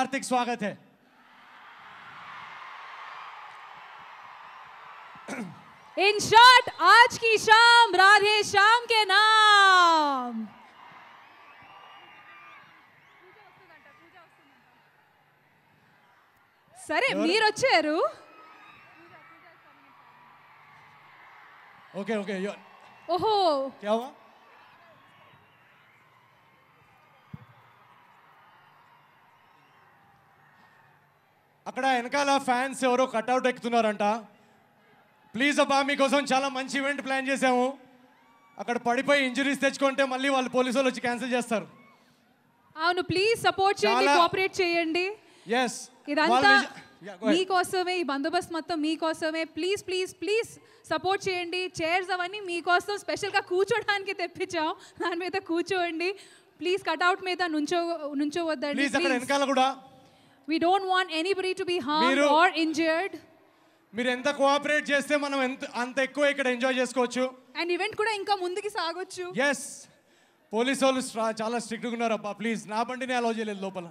हार्दिक स्वागत है in short आज की शाम राधे श्याम के नाम సరే ओके ओके ओहो क्या हुआ అక్కడ వెనకాల ఫ్యాన్స్ ఎవరో కట్అవుట్ ఎక్కుతున్నారంట ప్లీజ్ అబ్బా మీకోసం చాలా మంచి ఈవెంట్ ప్లాన్ చేసాము అక్కడ పడిపోయి ఇంజరీస్ తెచ్చుకుంటే మళ్ళీ వాళ్ళు పోలీసు వాళ్ళు వచ్చి క్యాన్సిల్ చేస్తారు అవును ప్లీజ్ సపోర్ట్ చేయండి కోఆపరేట్ చేయండి ఎస్ ఇదంతా మీకోసమే ఈ బందోబస్తు మొత్తం మీకోసమే ప్లీజ్ ప్లీజ్ ప్లీజ్ సపోర్ట్ చేయండి చైర్స్ అవన్నీ మీకోసం స్పెషల్గా కూర్చోడానికి తెప్పించాం దాని మీద కూర్చోండి ప్లీజ్ కట్అవుట్ మీద నుంచో నుంచోవద్దండి వెనకాల కూడా We don't want anybody to be harmed or or injured. మీరు ఎంత కోఆపరేట్ చేస్తే మనం ఎంత అంత ఎక్కువ ఇక్కడ ఎంజాయ్ చేసుకోవచ్చు అండ్ ఈవెంట్ కూడా ఇంకా ముందుకి సాగొచ్చు ఎస్ పోలీస్ వాళ్ళు చాలా స్ట్రిక్ట్గా ఉన్నారు అబ్బా ప్లీజ్ నా బండిని అలౌ చేయలేదు లోపల